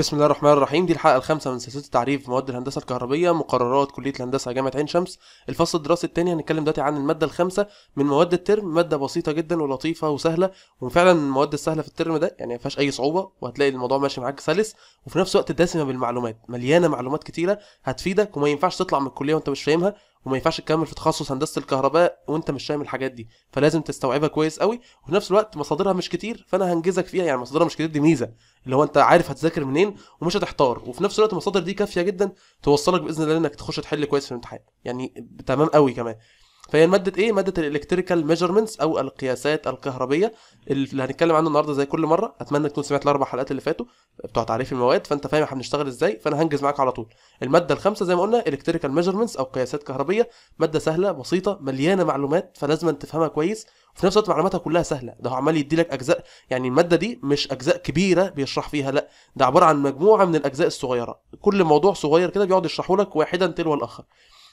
بسم الله الرحمن الرحيم دي الحلقه الخامسه من سلسله تعريف مواد الهندسه الكهربيه مقررات كليه الهندسه جامعه عين شمس الفصل الدراسي الثاني هنتكلم دلوقتي عن الماده الخامسه من مواد الترم ماده بسيطه جدا ولطيفه وسهله وفعلا المواد السهله في الترم ده يعني ما فيهاش اي صعوبه وهتلاقي الموضوع ماشي معاك سلس وفي نفس الوقت دسمه بالمعلومات مليانه معلومات كتيره هتفيدك وما ينفعش تطلع من الكليه وانت مش فاهمها وما ينفعش تكمل في تخصص هندسه الكهرباء وانت مش فاهم الحاجات دي فلازم تستوعبها كويس قوي وفي نفس الوقت مصادرها مش كتير فانا هنجزك فيها يعني مصادرها مش كتير دي ميزه اللي هو انت عارف هتذاكر منين ومش هتحتار وفي نفس الوقت المصادر دي كافيه جدا توصلك باذن الله انك تخش تحل كويس في الامتحان يعني تمام قوي كمان فهي ماده ايه ماده الالكتريكال ميجرمنتس او القياسات الكهربيه اللي هنتكلم عنه النهارده زي كل مره اتمنى تكون سمعت الاربع حلقات اللي فاتوا بتوع تعريف المواد فانت فاهم احنا بنشتغل ازاي فانا هنجز معاك على طول الماده الخامسه زي ما قلنا الكتريكال ميجرمنتس او قياسات كهربيه ماده سهله بسيطه مليانه معلومات فلازم تفهمها كويس وفي نفس الوقت معلوماتها كلها سهله ده هو عمال يديلك اجزاء يعني الماده دي مش اجزاء كبيره بيشرح فيها لا ده عباره عن مجموعه من الاجزاء الصغيره كل موضوع صغير كده بيقعد يشرحه لك واحدا تلو الاخر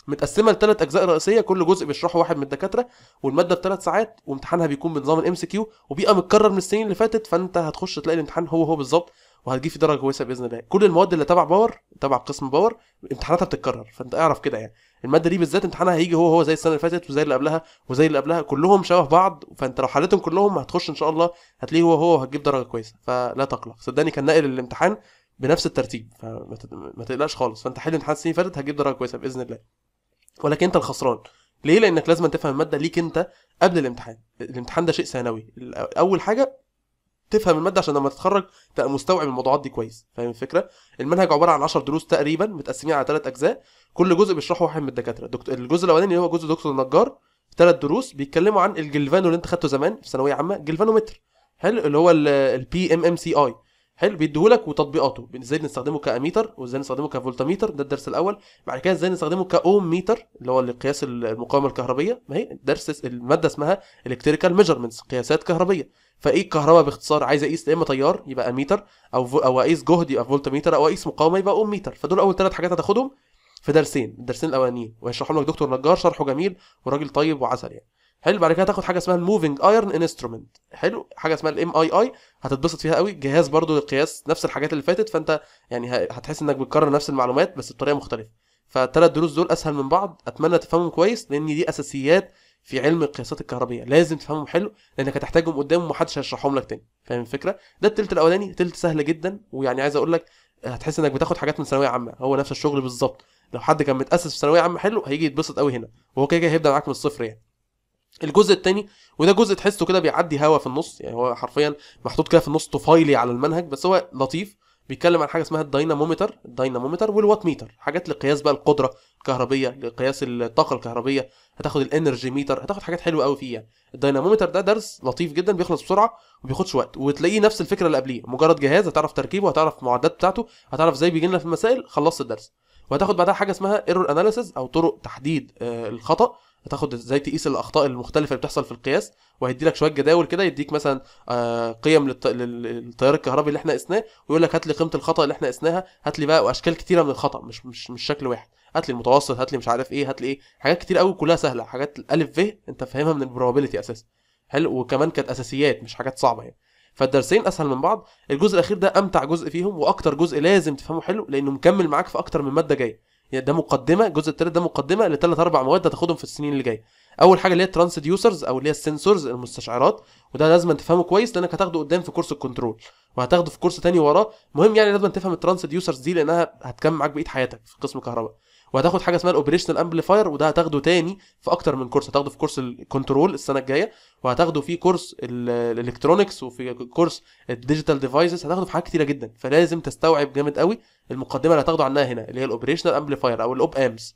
متقسمه لثلاث اجزاء رئيسيه كل جزء بيشرحه واحد من الدكاتره والماده بثلاث ساعات وامتحانها بيكون بنظام الام اس كيو وبيبقى متكرر من السنين اللي فاتت فانت هتخش تلاقي الامتحان هو هو بالظبط وهتجيب فيه درجه كويسه باذن الله كل المواد اللي تبع باور تبع قسم باور امتحاناتها بتتكرر فانت اعرف كده يعني الماده دي بالذات امتحانها هيجي هو هو زي السنه اللي فاتت وزي اللي قبلها وزي اللي قبلها كلهم شبه بعض فانت لو حليتهم كلهم هتخش ان شاء الله هتلاقيه هو هو وهتجيب درجه كويسه فلا تقلق صدقني كان ناقل الامتحان بنفس الترتيب فما تقلقش خالص فانت حل امتحان السنه اللي فاتت هتجيب درجه كويسه باذن الله ولكن انت الخسران ليه لانك لازم تفهم الماده ليك انت قبل الامتحان الامتحان ده شيء ثانوي اول حاجه تفهم الماده عشان لما تتخرج تبقى مستوعب الموضوعات دي كويس فاهم الفكره المنهج عباره عن 10 دروس تقريبا متقسمين على ثلاث اجزاء كل جزء بيشرحه واحد من الدكاتره دكتور الجزء الاولاني اللي هو جزء دكتور النجار ثلاث دروس بيتكلموا عن الجلفانو اللي انت خدته زمان في ثانويه عامه جلفانومتر حلو اللي هو البي ام ام سي اي حلو بيديهولك وتطبيقاته ازاي نستخدمه كاميتر وازاي نستخدمه كفولتاميتر ده الدرس الاول بعد كده ازاي نستخدمه كاوم ميتر اللي هو لقياس المقاومه الكهربيه ما هي درس الماده اسمها الكتريكال ميجرمنتس قياسات كهربيه فايه الكهرباء باختصار عايز اقيس يا اما تيار يبقى اميتر او فو او اقيس جهد يبقى فولتاميتر او اقيس مقاومه يبقى اوم ميتر فدول اول ثلاث حاجات هتاخدهم في درسين الدرسين الاولانيين وهيشرحهم لك دكتور نجار شرحه جميل وراجل طيب وعسل يعني حلو بعد كده تاخد حاجه اسمها الموفينج ايرن انسترومنت حلو حاجه اسمها الام اي اي هتتبسط فيها قوي جهاز برضو للقياس نفس الحاجات اللي فاتت فانت يعني هتحس انك بتكرر نفس المعلومات بس بطريقه مختلفه فالثلاث دروس دول اسهل من بعض اتمنى تفهمهم كويس لان دي اساسيات في علم القياسات الكهربيه لازم تفهمهم حلو لانك هتحتاجهم قدام ومحدش هيشرحهم لك تاني فاهم الفكره ده التلت الاولاني تلت سهل جدا ويعني عايز اقول لك هتحس انك بتاخد حاجات من ثانويه عامه هو نفس الشغل بالظبط لو حد كان متاسس في ثانويه عامه حلو هيجي يتبسط قوي هنا وهو كده كده هيبدا معاك من الصفر يعني الجزء الثاني وده جزء تحسه كده بيعدي هوا في النص يعني هو حرفيا محطوط كده في النص طفايلي على المنهج بس هو لطيف بيتكلم عن حاجه اسمها الدينامومتر الدينامومتر والوات ميتر حاجات لقياس بقى القدره الكهربيه لقياس الطاقه الكهربيه هتاخد الانرجي ميتر هتاخد حاجات حلوه قوي فيه يعني الدينامومتر ده درس لطيف جدا بيخلص بسرعه وبياخدش وقت وتلاقيه نفس الفكره اللي قبليه مجرد جهاز هتعرف تركيبه هتعرف المعدات بتاعته هتعرف ازاي بيجي لنا في المسائل خلصت الدرس وهتاخد بعدها حاجه اسمها ايرور اناليسيس او طرق تحديد آه، الخطا هتاخد ازاي تقيس الاخطاء المختلفه اللي بتحصل في القياس وهيدي لك شويه جداول كده يديك مثلا آه، قيم للتيار الكهربي اللي احنا قسناه ويقول لك هات لي قيمه الخطا اللي احنا قسناها هات لي بقى واشكال كتيره من الخطا مش مش مش شكل واحد هات لي المتوسط هات لي مش عارف ايه هات لي ايه حاجات كتير قوي كلها سهله حاجات الالف في انت فاهمها من البروبابيلتي اساسا حلو وكمان كانت اساسيات مش حاجات صعبه يعني فالدرسين اسهل من بعض الجزء الاخير ده امتع جزء فيهم واكتر جزء لازم تفهمه حلو لانه مكمل معاك في اكتر من ماده جايه يعني ده مقدمه الجزء الثالث ده مقدمه لثلاث اربع مواد هتاخدهم في السنين اللي جايه اول حاجه اللي هي الترانسديوسرز او اللي هي السنسورز المستشعرات وده لازم تفهمه كويس لانك هتاخده قدام في كورس الكنترول وهتاخده في كورس تاني وراه المهم يعني لازم تفهم الترانسديوسرز دي لانها هتكمل معاك بقيه حياتك في قسم الكهرباء وهتاخد حاجه اسمها الاوبريشنال امبليفاير وده هتاخده تاني في اكتر من كورس هتاخده في كورس الكنترول السنه الجايه وهتاخده في كورس الالكترونكس وفي كورس الديجيتال ديفايسز هتاخده في حاجات كتيره جدا فلازم تستوعب جامد قوي المقدمه اللي هتاخده عنها هنا اللي هي الاوبريشنال امبليفاير او الاوب امز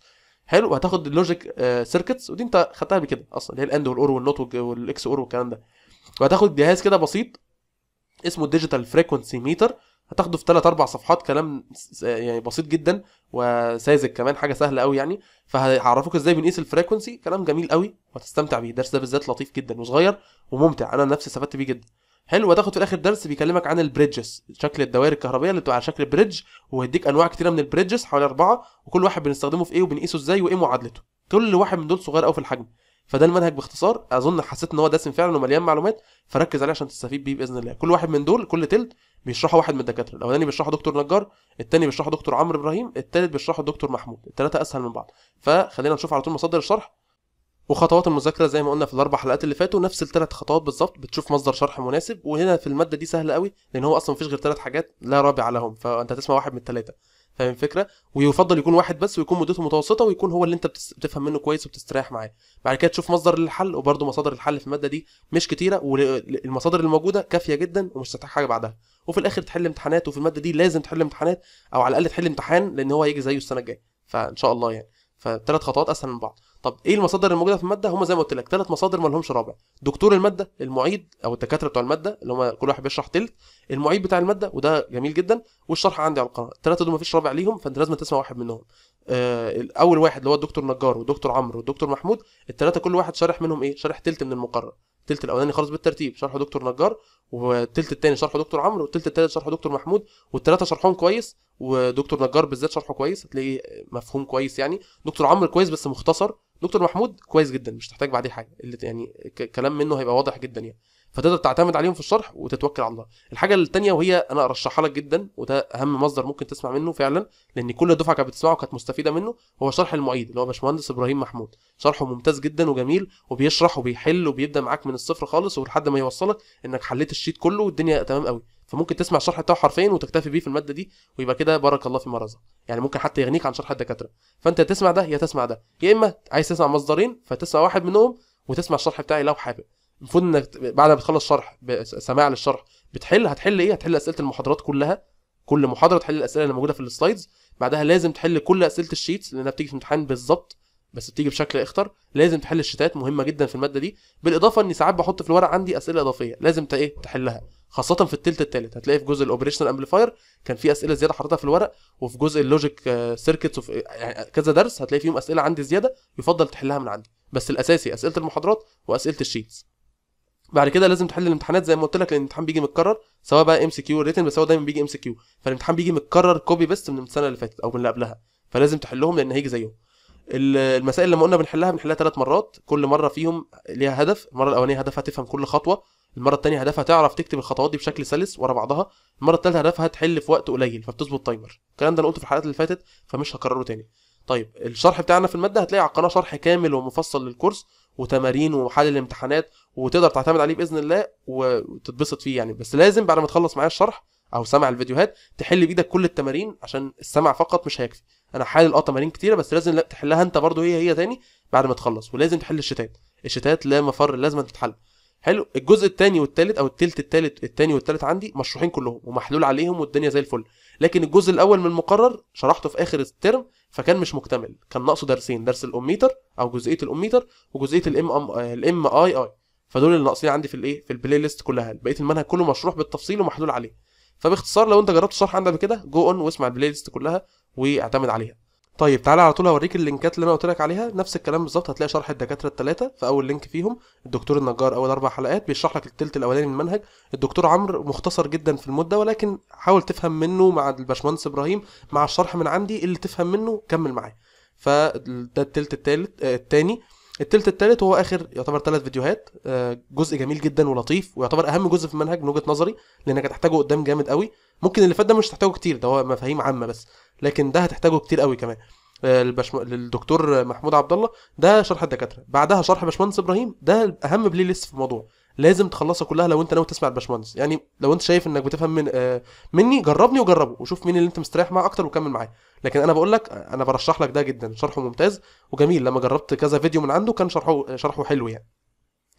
حلو وهتاخد اللوجيك آه، سيركتس ودي انت خدتها قبل كده اصلا اللي هي الاند والاور والنوت والاكس اور والكلام ده وهتاخد جهاز كده بسيط اسمه ديجيتال فريكونسي ميتر هتاخده في ثلاث اربع صفحات كلام يعني بسيط جدا وساذج كمان حاجه سهله قوي يعني فهيعرفوك ازاي بنقيس الفريكونسي كلام جميل قوي وهتستمتع بيه الدرس ده بالذات لطيف جدا وصغير وممتع انا نفسي استفدت بيه جدا حلو وتاخد في الاخر درس بيكلمك عن البريدجز شكل الدوائر الكهربائيه اللي بتبقى على شكل بريدج وهيديك انواع كتيره من البريدجز حوالي اربعه وكل واحد بنستخدمه في ايه وبنقيسه ازاي وايه معادلته كل واحد من دول صغير قوي في الحجم فده المنهج باختصار اظن حسيت ان هو دسم فعلا ومليان معلومات فركز عليه عشان تستفيد بيه باذن الله كل واحد من دول كل تلت بيشرحه واحد من الدكاتره الاولاني بيشرحه دكتور نجار الثاني بيشرحه دكتور عمرو ابراهيم الثالث بيشرحه الدكتور محمود الثلاثه اسهل من بعض فخلينا نشوف على طول مصادر الشرح وخطوات المذاكره زي ما قلنا في الاربع حلقات اللي فاتوا نفس الثلاث خطوات بالظبط بتشوف مصدر شرح مناسب وهنا في الماده دي سهله قوي لان هو اصلا مفيش غير ثلاث حاجات لا رابع لهم فانت هتسمع واحد من الثلاثه فاهم الفكره ويفضل يكون واحد بس ويكون مدته متوسطه ويكون هو اللي انت بتفهم منه كويس وبتستريح معاه بعد كده تشوف مصدر للحل وبرده مصادر الحل في الماده دي مش كتيره والمصادر الموجوده كافيه جدا ومش هتحتاج حاجه بعدها وفي الاخر تحل امتحانات وفي الماده دي لازم تحل امتحانات او على الاقل تحل امتحان لان هو هيجي زيه السنه الجايه فان شاء الله يعني فثلاث خطوات اسهل من بعض طب ايه المصادر الموجوده في الماده هم زي ما قلت لك ثلاث مصادر ما لهمش رابع دكتور الماده المعيد او الدكاتره بتوع الماده اللي هم كل واحد بيشرح تلت المعيد بتاع الماده وده جميل جدا والشرح عندي على القناه الثلاثه دول ما فيش رابع ليهم فانت لازم تسمع واحد منهم آه اول واحد اللي هو الدكتور نجار والدكتور عمرو والدكتور محمود الثلاثه كل واحد شارح منهم ايه شارح تلت من المقرر التلت الاولاني خالص بالترتيب شرحه دكتور نجار والتلت التاني شرحه دكتور عمرو والتلت التالت شرحه دكتور محمود والتلاته شرحهم كويس ودكتور نجار بالذات شرحه كويس هتلاقيه مفهوم كويس يعني دكتور عمرو كويس بس مختصر دكتور محمود كويس جدا مش تحتاج بعديه حاجه اللي يعني كلام منه هيبقى واضح جدا يعني فتقدر تعتمد عليهم في الشرح وتتوكل على الله الحاجه الثانيه وهي انا ارشحها لك جدا وده اهم مصدر ممكن تسمع منه فعلا لان كل الدفعه كانت بتسمعه كانت مستفيده منه هو شرح المعيد اللي هو باشمهندس ابراهيم محمود شرحه ممتاز جدا وجميل وبيشرح وبيحل وبيبدا معاك من الصفر خالص ولحد ما يوصلك انك حليت الشيت كله والدنيا تمام قوي فممكن تسمع الشرح بتاعه حرفيا وتكتفي بيه في الماده دي ويبقى كده بارك الله في رزق يعني ممكن حتى يغنيك عن شرح الدكاتره فانت تسمع ده يا تسمع ده يا اما عايز تسمع مصدرين فتسمع واحد منهم وتسمع الشرح بتاعي لو حابب المفروض انك بعد ما بتخلص شرح سماع للشرح بتحل هتحل ايه هتحل اسئله المحاضرات كلها كل محاضره تحل الاسئله اللي موجوده في السلايدز بعدها لازم تحل كل اسئله الشيتس لانها بتيجي في الامتحان بالظبط بس بتيجي بشكل اخطر لازم تحل الشتات مهمه جدا في الماده دي بالاضافه اني ساعات بحط في الورق عندي اسئله اضافيه لازم ايه تحلها خاصه في التلت التالت هتلاقي في جزء الاوبريشنال امبليفاير كان في اسئله زياده حطيتها في الورق وفي جزء اللوجيك آه، سيركتس وفي يعني، آه، كذا درس هتلاقي فيهم اسئله عندي زياده يفضل تحلها من عندي بس الاساسي اسئله المحاضرات واسئله الشيتس بعد كده لازم تحل الامتحانات زي ما قلت لك لان الامتحان بيجي متكرر سواء بقى ام سي كيو ريتن بس هو دايما بيجي ام سي كيو فالامتحان بيجي متكرر كوبي بيست من السنه اللي فاتت او من اللي قبلها فلازم تحلهم لان هيجي زيهم المسائل لما قلنا بنحلها بنحلها ثلاث مرات كل مره فيهم ليها هدف المره الاولانيه هدفها تفهم كل خطوه المره الثانيه هدفها تعرف تكتب الخطوات دي بشكل سلس ورا بعضها المره الثالثه هدفها تحل في وقت قليل فبتظبط تايمر الكلام ده انا قلته في الحلقات اللي فاتت فمش هكرره تاني طيب الشرح بتاعنا في الماده هتلاقي على القناه شرح كامل ومفصل للكورس وتمارين وحل الامتحانات وتقدر تعتمد عليه باذن الله وتتبسط فيه يعني بس لازم بعد ما تخلص معايا الشرح او سمع الفيديوهات تحل بايدك كل التمارين عشان السمع فقط مش هيكفي انا حالل اه تمارين كتيره بس لازم تحلها انت برضو هي هي تاني بعد ما تخلص ولازم تحل الشتات الشتات لا مفر لازم تتحل حلو الجزء الثاني والثالث او الثلث الثالث الثاني والثالث عندي مشروحين كلهم ومحلول عليهم والدنيا زي الفل لكن الجزء الاول من المقرر شرحته في اخر الترم فكان مش مكتمل كان ناقصه درسين درس الاميتر او جزئيه الاميتر وجزئيه الام آه، الام اي اي فدول اللي ناقصين عندي في الايه في البلاي ليست كلها بقيه المنهج كله مشروح بالتفصيل ومحلول عليه فباختصار لو انت جربت الشرح عندك كده جو اون واسمع البلاي ليست كلها واعتمد عليها طيب تعالى على طول هوريك اللينكات اللي انا قلت لك عليها نفس الكلام بالظبط هتلاقي شرح الدكاتره الثلاثه في اول لينك فيهم الدكتور النجار اول اربع حلقات بيشرح لك الثلث الاولاني من المنهج الدكتور عمرو مختصر جدا في المده ولكن حاول تفهم منه مع الباشمهندس ابراهيم مع الشرح من عندي اللي تفهم منه كمل معاه فده الثلث الثالث الثاني آه التلت التالت هو اخر يعتبر ثلاث فيديوهات آه، جزء جميل جدا ولطيف ويعتبر اهم جزء في المنهج من وجهه نظري لانك هتحتاجه قدام جامد قوي ممكن اللي فات ده مش هتحتاجه كتير ده هو مفاهيم عامه بس لكن ده هتحتاجه كتير قوي كمان آه، البشم... للدكتور محمود عبد الله ده شرح الدكاتره بعدها شرح باشمهندس ابراهيم ده اهم بلاي ليست في الموضوع لازم تخلصها كلها لو انت ناوي تسمع الباشمهندس يعني لو انت شايف انك بتفهم من آه مني جربني وجربه وشوف مين اللي انت مستريح معاه اكتر وكمل معاه لكن انا بقول لك انا برشح لك ده جدا شرحه ممتاز وجميل لما جربت كذا فيديو من عنده كان شرحه شرحه حلو يعني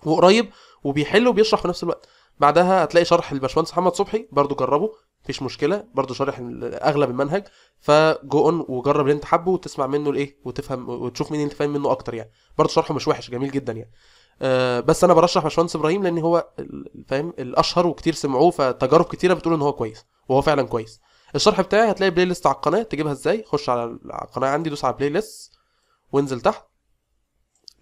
وقريب وبيحل وبيشرح في نفس الوقت بعدها هتلاقي شرح الباشمهندس محمد صبحي برضو جربه مفيش مشكله برضو شارح اغلب المنهج فجو اون وجرب اللي انت حابه وتسمع منه الايه وتفهم وتشوف مين انت فاهم منه اكتر يعني برضو شرحه مش وحش جميل جدا يعني آه، بس انا برشح باشمهندس ابراهيم لان هو فاهم الاشهر وكتير سمعوه فتجارب كتيره بتقول ان هو كويس وهو فعلا كويس الشرح بتاعي هتلاقي بلاي ليست على القناه تجيبها ازاي خش على القناه عندي دوس على بلاي ليست وانزل تحت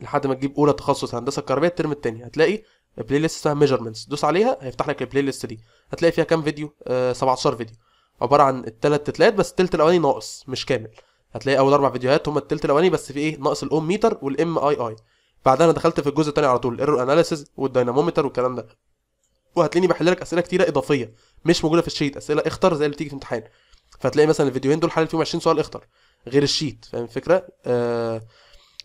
لحد ما تجيب اولى تخصص هندسه كهربائيه الترم الثاني هتلاقي بلاي ليست اسمها ميجرمنتس دوس عليها هيفتح لك البلاي ليست دي هتلاقي فيها كام فيديو آه 17 فيديو عباره عن الثلاث تتلات بس التلت الاولاني ناقص مش كامل هتلاقي اول اربع فيديوهات هم التلت الاولاني بس في ايه ناقص الاوم ميتر والام اي اي بعدها انا دخلت في الجزء الثاني على طول الايرور اناليسيز والدينامومتر والكلام ده وهتلاقيني بحل لك اسئله كتيره اضافيه مش موجوده في الشيت اسئله اختر زي اللي تيجي في امتحان فتلاقي مثلا الفيديوهين دول حلل فيهم 20 سؤال اختر غير الشيت فاهم الفكره آه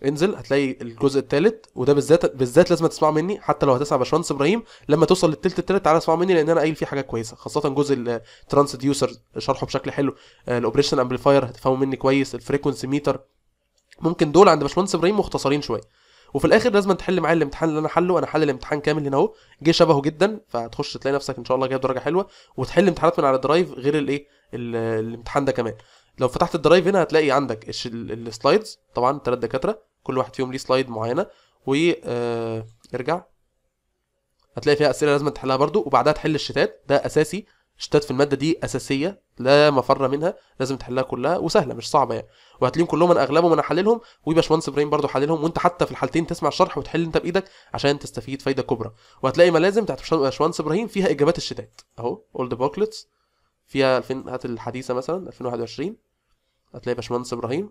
انزل هتلاقي الجزء الثالث وده بالذات بالذات لازم تسمعه مني حتى لو هتسمع باشمهندس ابراهيم لما توصل للثلث الثالث تعالى اسمعه مني لان انا قايل فيه حاجات كويسه خاصه جزء الترانسديوسر شرحه بشكل حلو آه، الاوبريشن امبليفاير هتفهمه مني كويس الفريكونسي ميتر ممكن دول عند باشمهندس ابراهيم مختصرين شويه وفي الاخر لازم تحل معايا الامتحان اللي انا حله انا حل الامتحان كامل هنا اهو جه شبهه جدا فهتخش تلاقي نفسك ان شاء الله جايب درجه حلوه وتحل امتحانات من على درايف غير الايه الامتحان ده كمان لو فتحت الدرايف هنا هتلاقي عندك السلايدز طبعا ثلاث دكاتره كل واحد فيهم ليه سلايد معينه و آه، ارجع هتلاقي فيها اسئله لازم تحلها برده وبعدها تحل الشتات ده اساسي الشتات في الماده دي اساسيه لا مفر منها لازم تحلها كلها وسهله مش صعبه يعني وهتلاقيهم كلهم انا اغلبهم انا حللهم وباشمهندس ابراهيم برضو حللهم وانت حتى في الحالتين تسمع الشرح وتحل انت بايدك عشان تستفيد فايده كبرى وهتلاقي ملازم بتاعت باشمهندس ابراهيم فيها اجابات الشتات اهو اولد بوكلتس فيها 2000 هات الحديثه مثلا 2021 هتلاقي باشمهندس ابراهيم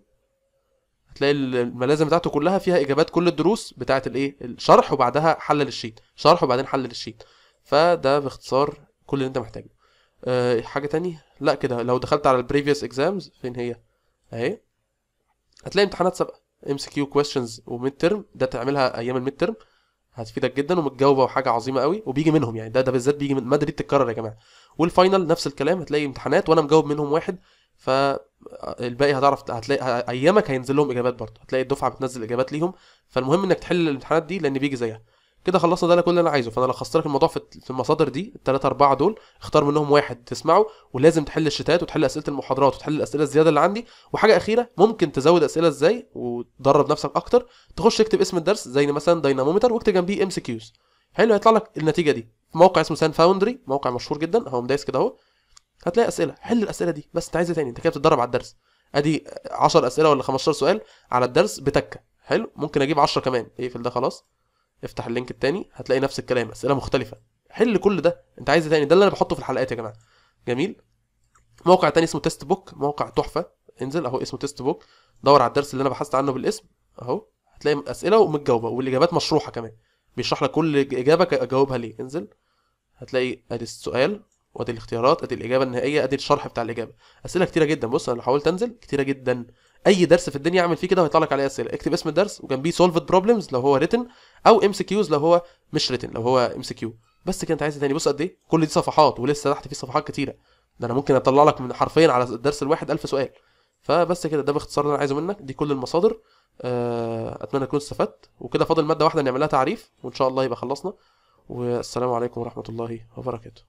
هتلاقي الملازم بتاعته كلها فيها اجابات كل الدروس بتاعه الايه الشرح وبعدها حلل الشيت شرح وبعدين حلل الشيت فده باختصار كل اللي انت محتاجه أه حاجه تاني لا كده لو دخلت على البريفيوس اكزامز فين هي اهي هتلاقي امتحانات سابقه ام سي كيو كويستشنز وميد ترم ده تعملها ايام الميد ترم هتفيدك جدا ومتجاوبه وحاجه عظيمه قوي وبيجي منهم يعني ده ده بالذات بيجي من مدري بتتكرر يا جماعه والفاينل نفس الكلام هتلاقي امتحانات وانا مجاوب منهم واحد فالباقي هتعرف هتلاقي ايامك هينزل لهم اجابات برضه هتلاقي الدفعه بتنزل اجابات ليهم فالمهم انك تحل الامتحانات دي لان بيجي زيها كده خلصنا ده انا كل اللي انا عايزه فانا لخصت لك الموضوع في المصادر دي الثلاثه اربعه دول اختار منهم واحد تسمعه ولازم تحل الشتات وتحل اسئله المحاضرات وتحل الاسئله الزياده اللي عندي وحاجه اخيره ممكن تزود اسئله ازاي وتدرب نفسك اكتر تخش تكتب اسم الدرس زي مثلا داينامومتر واكتب جنبيه ام سي كيوز حلو هيطلع لك النتيجه دي في موقع اسمه سان فاوندري موقع مشهور جدا هو دايس كده اهو هتلاقي اسئله حل الاسئله دي بس انت عايز تاني انت كده بتتدرب على الدرس ادي 10 اسئله ولا 15 سؤال على الدرس بتكه حلو ممكن اجيب 10 كمان اقفل إيه ده خلاص افتح اللينك التاني هتلاقي نفس الكلام اسئله مختلفه حل كل ده انت عايز إيه تاني ده اللي انا بحطه في الحلقات يا جماعه جميل موقع تاني اسمه تيست بوك موقع تحفه انزل اهو اسمه تيست بوك دور على الدرس اللي انا بحثت عنه بالاسم اهو هتلاقي اسئله ومتجاوبه والاجابات مشروحه كمان بيشرح لك كل اجابه اجاوبها ليه انزل هتلاقي ادي السؤال وادي الاختيارات ادي الاجابه النهائيه ادي الشرح بتاع الاجابه اسئله كتيره جدا بص انا حاولت انزل كتيره جدا اي درس في الدنيا اعمل فيه كده هيطلع لك عليه اسئله اكتب اسم الدرس وجنبيه سولفد بروبلمز لو هو ريتن او ام سي كيوز لو هو مش ريتن لو هو ام سي كيو بس كده انت عايز إيه تاني بص قد ايه كل دي صفحات ولسه تحت في صفحات كتيره ده انا ممكن اطلع لك من حرفيا على الدرس الواحد ألف سؤال فبس كده ده باختصار اللي انا عايزه منك دي كل المصادر آه، اتمنى تكون استفدت وكده فاضل ماده واحده نعمل لها تعريف وان شاء الله يبقى خلصنا والسلام عليكم ورحمه الله وبركاته